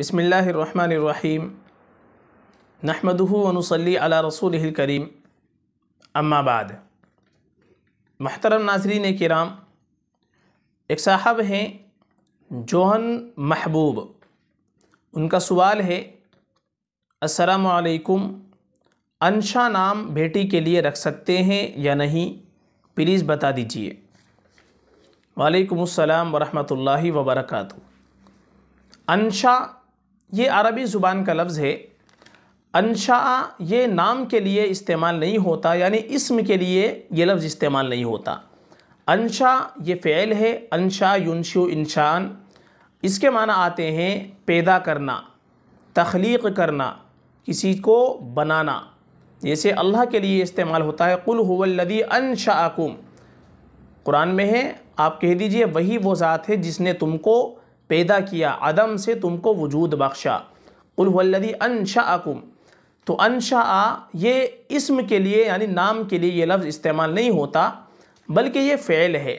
बसमीम नहमदूनसली अला रसूल करीम अम्माबाद महतरम नाजरीन कराम एक साहब हैं जोहन महबूब उनका सवाल है असलकुम अनशा नाम बेटी के लिए रख सकते हैं या नहीं प्लीज़ बता दीजिए वालेकुम अस्सलाम वरहमतुल्लाहि वबरकatuh अनशा ये अरबी ज़ुबान का लफ्ज़ है अनशा ये नाम के लिए इस्तेमाल नहीं होता यानी इसम के लिए ये लफ्ज़ इस्तेमाल नहीं होता अनशा ये फ़ैल है अनशा युनशु इंशान इसके माना आते हैं पैदा करना तख्लीक करना किसी को बनाना जैसे अल्लाह के लिए इस्तेमाल होता है कुल हुवल्लदी अनशाकुम कुरान में है आप कह दीजिए वही वो ज़ात है जिसने तुमको पैदा किया अदम से तुमको वजूद बख्शा उल्वल्लदी अनशाकुम तो अनशा ये इसम के लिए यानी नाम के लिए ये लफ्ज़ इस्तेमाल नहीं होता बल्कि ये फ़ैल है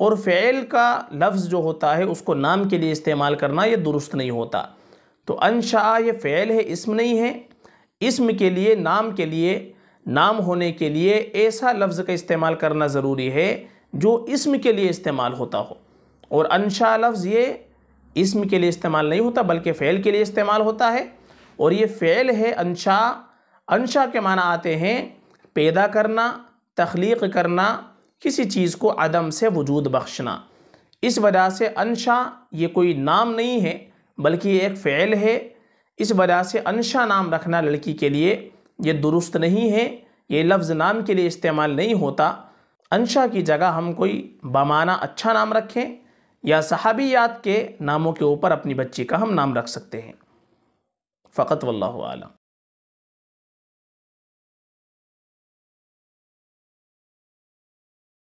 और फ़ैल का लफ्ज़ जो होता है उसको नाम के लिए इस्तेमाल करना ये दुरुस्त नहीं होता तो अनशा ये फ़ैल है इसम नहीं है इसम के लिए नाम के लिए नाम होने के लिए ऐसा लफ्ज़ का इस्तेमाल करना ज़रूरी है जो इसम के लिए इस्तेमाल होता हो और अनशा लफ्ज़ ये इसम के लिए इस्तेमाल नहीं होता बल्कि फ़ैल के लिए इस्तेमाल होता है और ये फ़ैल है अनशा अनशा के माना आते हैं पैदा करना तख्लीक करना किसी चीज़ को अदम से वजूद बख्शना इस वजह से अनशा ये कोई नाम नहीं है बल्कि ये एक फ़ैल है इस वजह से अनशा नाम रखना लड़की के लिए ये दुरुस्त नहीं है ये लफ्ज़ नाम के लिए इस्तेमाल नहीं होता अनशा की जगह हम कोई बमाना अच्छा नाम रखें या सहाबियात के नामों के ऊपर अपनी बच्ची का हम नाम रख सकते हैं फ़कत आलम